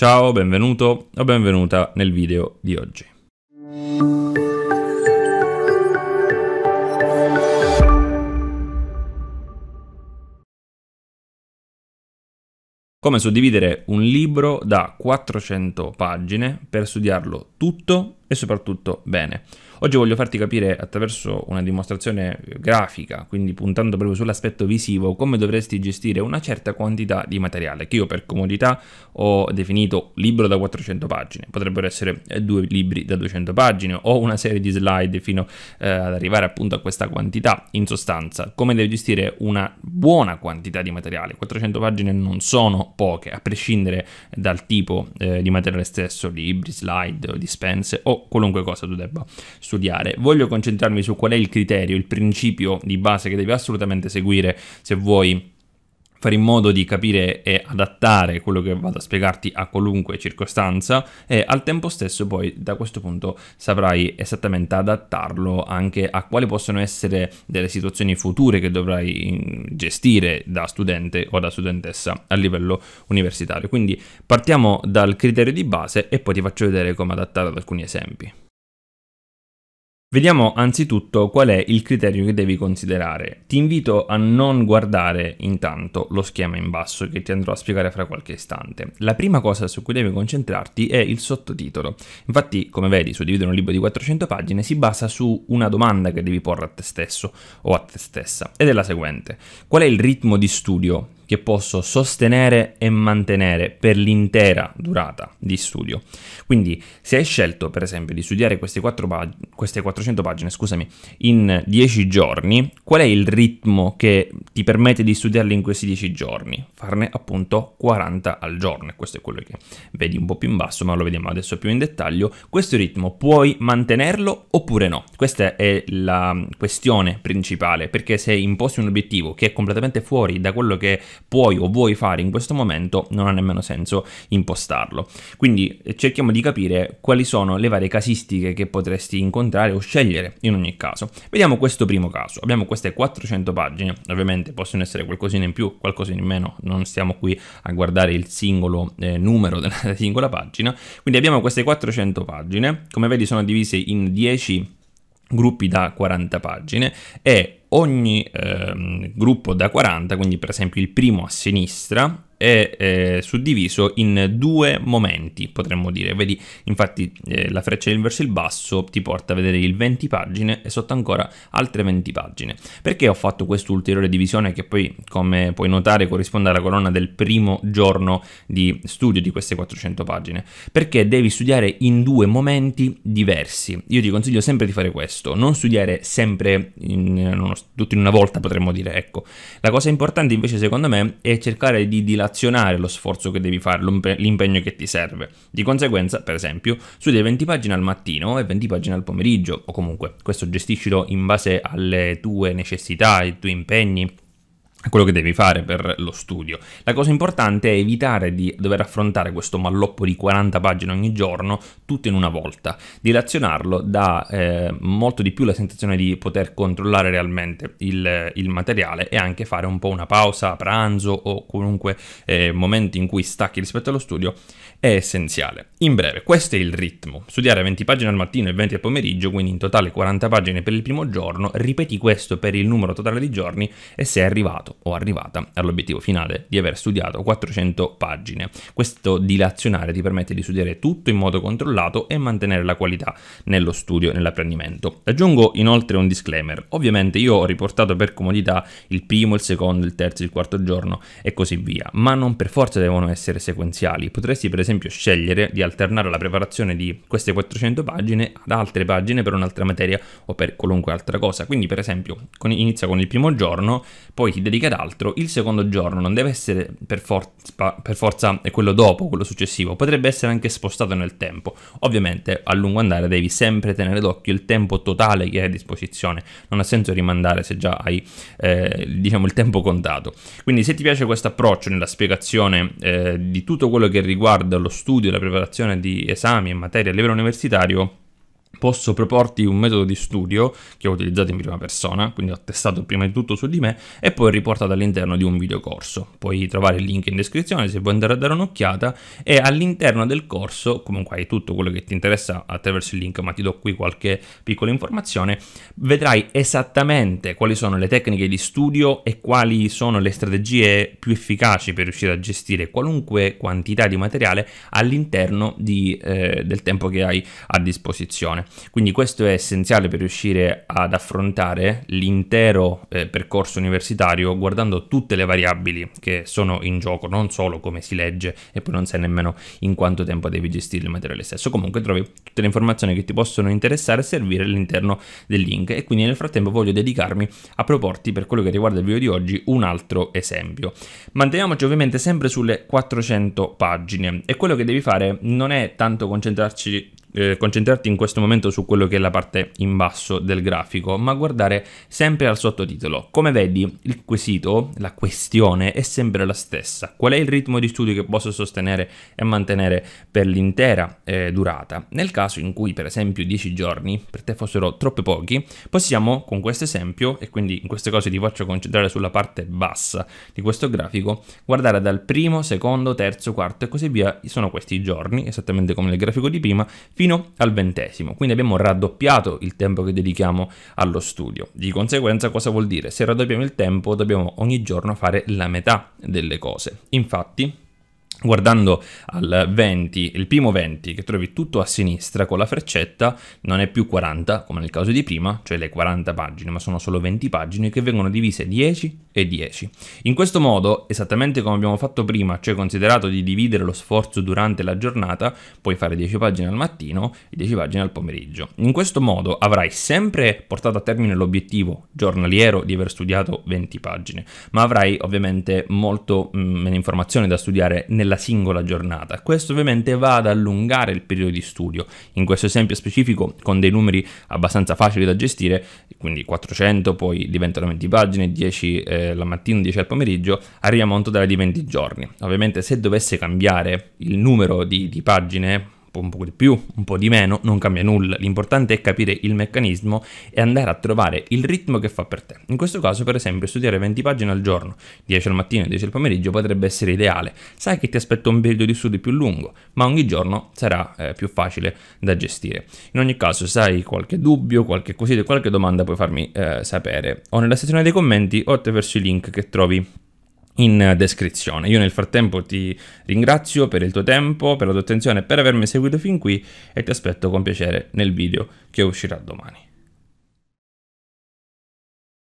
Ciao, benvenuto o benvenuta nel video di oggi. Come suddividere un libro da 400 pagine per studiarlo tutto e soprattutto bene. Oggi voglio farti capire attraverso una dimostrazione grafica, quindi puntando proprio sull'aspetto visivo, come dovresti gestire una certa quantità di materiale che io per comodità ho definito libro da 400 pagine. Potrebbero essere eh, due libri da 200 pagine o una serie di slide fino eh, ad arrivare appunto a questa quantità. In sostanza, come devi gestire una buona quantità di materiale. 400 pagine non sono poche, a prescindere dal tipo eh, di materiale stesso, libri, slide, dispense o qualunque cosa tu debba studiare. Voglio concentrarmi su qual è il criterio, il principio di base che devi assolutamente seguire se vuoi fare in modo di capire e adattare quello che vado a spiegarti a qualunque circostanza e al tempo stesso poi da questo punto saprai esattamente adattarlo anche a quali possono essere delle situazioni future che dovrai mm, gestire da studente o da studentessa a livello universitario. Quindi partiamo dal criterio di base e poi ti faccio vedere come adattare ad alcuni esempi. Vediamo anzitutto qual è il criterio che devi considerare. Ti invito a non guardare intanto lo schema in basso che ti andrò a spiegare fra qualche istante. La prima cosa su cui devi concentrarti è il sottotitolo. Infatti, come vedi, suddividere un libro di 400 pagine si basa su una domanda che devi porre a te stesso o a te stessa ed è la seguente. Qual è il ritmo di studio che posso sostenere e mantenere per l'intera durata di studio. Quindi se hai scelto per esempio di studiare queste, pag- queste 400 pagine scusami, in 10 giorni, qual è il ritmo che ti permette di studiarle in questi 10 giorni? Farne appunto 40 al giorno, questo è quello che vedi un po' più in basso, ma lo vediamo adesso più in dettaglio. Questo ritmo puoi mantenerlo oppure no? Questa è la questione principale, perché se imposti un obiettivo che è completamente fuori da quello che puoi o vuoi fare in questo momento non ha nemmeno senso impostarlo. Quindi eh, cerchiamo di capire quali sono le varie casistiche che potresti incontrare o scegliere in ogni caso. Vediamo questo primo caso. Abbiamo queste 400 pagine, ovviamente possono essere qualcosina in più, qualcosina in meno, non stiamo qui a guardare il singolo eh, numero della singola pagina. Quindi abbiamo queste 400 pagine, come vedi sono divise in 10 gruppi da 40 pagine e ogni eh, gruppo da 40, quindi per esempio il primo a sinistra, è eh, suddiviso in due momenti, potremmo dire. Vedi, infatti, eh, la freccia in verso il basso ti porta a vedere il 20 pagine e sotto ancora altre 20 pagine. Perché ho fatto questa ulteriore divisione che poi, come puoi notare, corrisponde alla colonna del primo giorno di studio di queste 400 pagine? Perché devi studiare in due momenti diversi. Io ti consiglio sempre di fare questo, non studiare sempre in, uno, tutto in una volta, potremmo dire, ecco. La cosa importante invece, secondo me, è cercare di dilatare relazionare lo sforzo che devi fare, l'impegno che ti serve. Di conseguenza, per esempio, studia 20 pagine al mattino e 20 pagine al pomeriggio, o comunque questo gestiscilo in base alle tue necessità, ai tuoi impegni quello che devi fare per lo studio. La cosa importante è evitare di dover affrontare questo malloppo di 40 pagine ogni giorno tutto in una volta. Dilazionarlo dà eh, molto di più la sensazione di poter controllare realmente il, il, materiale e anche fare un po' una pausa, pranzo o comunque eh, momenti in cui stacchi rispetto allo studio è essenziale. In breve, questo è il ritmo. Studiare 20 pagine al mattino e 20 al pomeriggio, quindi in totale 40 pagine per il primo giorno, ripeti questo per il numero totale di giorni e sei arrivato arrivato o arrivata all'obiettivo finale di aver studiato 400 pagine. Questo dilazionare ti permette di studiare tutto in modo controllato e mantenere la qualità nello studio e nell'apprendimento. Aggiungo inoltre un disclaimer. Ovviamente io ho riportato per comodità il primo, il secondo, il terzo, il quarto giorno e così via, ma non per forza devono essere sequenziali. Potresti per esempio scegliere di alternare la preparazione di queste 400 pagine ad altre pagine per un'altra materia o per qualunque altra cosa. Quindi per esempio inizia con il primo giorno, poi ti dedichi dica d'altro, il secondo giorno non deve essere per, forza, per forza quello dopo, quello successivo, potrebbe essere anche spostato nel tempo. Ovviamente a lungo andare devi sempre tenere d'occhio il tempo totale che hai a disposizione, non ha senso rimandare se già hai eh, diciamo il tempo contato. Quindi se ti piace questo approccio nella spiegazione eh, di tutto quello che riguarda lo studio, la preparazione di esami e materie a livello universitario, posso proporti un metodo di studio che ho utilizzato in prima persona, quindi ho testato prima di tutto su di me e poi riportato all'interno di un video corso. Puoi trovare il link in descrizione se vuoi andare a dare un'occhiata e all'interno del corso, comunque hai tutto quello che ti interessa attraverso il link, ma ti do qui qualche piccola informazione, vedrai esattamente quali sono le tecniche di studio e quali sono le strategie più efficaci per riuscire a gestire qualunque quantità di materiale all'interno di, eh, del tempo che hai a disposizione. Quindi questo è essenziale per riuscire ad affrontare l'intero eh, percorso universitario guardando tutte le variabili che sono in gioco, non solo come si legge e poi non sai nemmeno in quanto tempo devi gestire il materiale stesso. Comunque trovi tutte le informazioni che ti possono interessare e servire all'interno del link e quindi nel frattempo voglio dedicarmi a proporti per quello che riguarda il video di oggi un altro esempio. Manteniamoci ovviamente sempre sulle 400 pagine e quello che devi fare non è tanto concentrarci eh, concentrarti in questo momento su quello che è la parte in basso del grafico, ma guardare sempre al sottotitolo. Come vedi, il quesito, la questione è sempre la stessa. Qual è il ritmo di studio che posso sostenere e mantenere per l'intera eh, durata? Nel caso in cui, per esempio, 10 giorni per te fossero troppo pochi, possiamo con questo esempio, e quindi in queste cose ti faccio concentrare sulla parte bassa di questo grafico, guardare dal primo, secondo, terzo, quarto e così via, sono questi i giorni, esattamente come nel grafico di prima, fino al ventesimo, quindi abbiamo raddoppiato il tempo che dedichiamo allo studio. Di conseguenza cosa vuol dire? Se raddoppiamo il tempo dobbiamo ogni giorno fare la metà delle cose. Infatti Guardando al 20, il primo 20 che trovi tutto a sinistra con la freccetta non è più 40 come nel caso di prima, cioè le 40 pagine, ma sono solo 20 pagine che vengono divise 10 e 10. In questo modo, esattamente come abbiamo fatto prima, cioè considerato di dividere lo sforzo durante la giornata, puoi fare 10 pagine al mattino e 10 pagine al pomeriggio. In questo modo avrai sempre portato a termine l'obiettivo giornaliero di aver studiato 20 pagine, ma avrai ovviamente molto mm, meno informazioni da studiare nella singola giornata. Questo ovviamente va ad allungare il periodo di studio. In questo esempio specifico, con dei numeri abbastanza facili da gestire, quindi 400 poi diventano 20 pagine, 10 eh, la mattina 10 al pomeriggio, arriva a monto della di 20 giorni. Ovviamente se dovesse cambiare il numero di, di pagine un po' di più, un po' di meno, non cambia nulla, l'importante è capire il meccanismo e andare a trovare il ritmo che fa per te. In questo caso per esempio studiare 20 pagine al giorno, 10 al mattino e 10 al pomeriggio potrebbe essere ideale, sai che ti aspetta un periodo di studio più lungo, ma ogni giorno sarà eh, più facile da gestire. In ogni caso se hai qualche dubbio, qualche quesito, qualche domanda puoi farmi eh, sapere o nella sezione dei commenti o attraverso i link che trovi in descrizione. Io nel frattempo ti ringrazio per il tuo tempo, per la tua attenzione, per avermi seguito fin qui e ti aspetto con piacere nel video che uscirà domani.